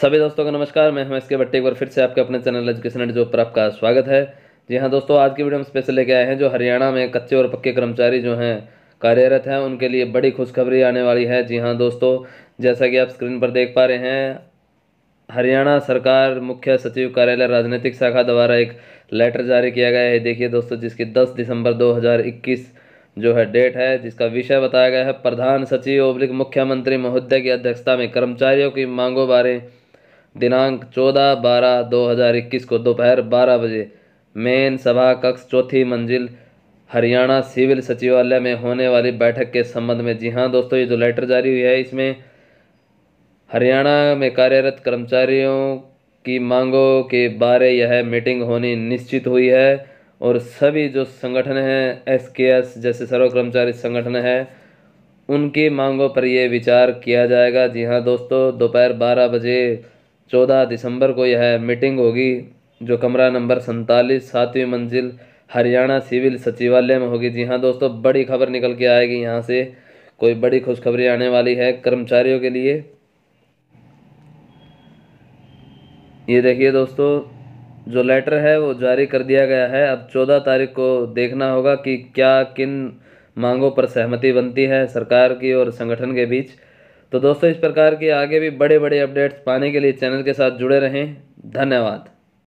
सभी दोस्तों का नमस्कार मैं हमेश के बट्टे एक बार फिर से आपके अपने चैनल एजुकेशन एंड जॉब पर आपका स्वागत है जी हाँ दोस्तों आज की वीडियो में स्पेशल लेके आए हैं जो हरियाणा में कच्चे और पक्के कर्मचारी जो हैं कार्यरत हैं उनके लिए बड़ी खुशखबरी आने वाली है जी हाँ दोस्तों जैसा कि आप स्क्रीन पर देख पा रहे हैं हरियाणा सरकार मुख्य सचिव कार्यालय राजनीतिक शाखा द्वारा एक लेटर जारी किया गया है देखिए दोस्तों जिसकी दस दिसंबर दो जो है डेट है जिसका विषय बताया गया है प्रधान सचिव ओब्लिक मुख्यमंत्री महोदय की अध्यक्षता में कर्मचारियों की मांगों बारे दिनांक 14 बारह 2021 को दोपहर बारह बजे मेन सभा कक्ष चौथी मंजिल हरियाणा सिविल सचिवालय में होने वाली बैठक के संबंध में जी हाँ दोस्तों ये जो लेटर जारी हुई है इसमें हरियाणा में कार्यरत कर्मचारियों की मांगों के बारे यह मीटिंग होनी निश्चित हुई है और सभी जो संगठन हैं एस के एस जैसे सर्व कर्मचारी संगठन है उनकी मांगों पर ये विचार किया जाएगा जी हाँ दोस्तों दोपहर बारह बजे चौदह दिसंबर को यह मीटिंग होगी जो कमरा नंबर सैंतालीस सातवीं मंजिल हरियाणा सिविल सचिवालय में होगी जी हाँ दोस्तों बड़ी खबर निकल के आएगी यहाँ से कोई बड़ी खुशखबरी आने वाली है कर्मचारियों के लिए ये देखिए दोस्तों जो लेटर है वो जारी कर दिया गया है अब चौदह तारीख को देखना होगा कि क्या किन मांगों पर सहमति बनती है सरकार की और संगठन के बीच तो दोस्तों इस प्रकार के आगे भी बड़े बड़े अपडेट्स पाने के लिए चैनल के साथ जुड़े रहें धन्यवाद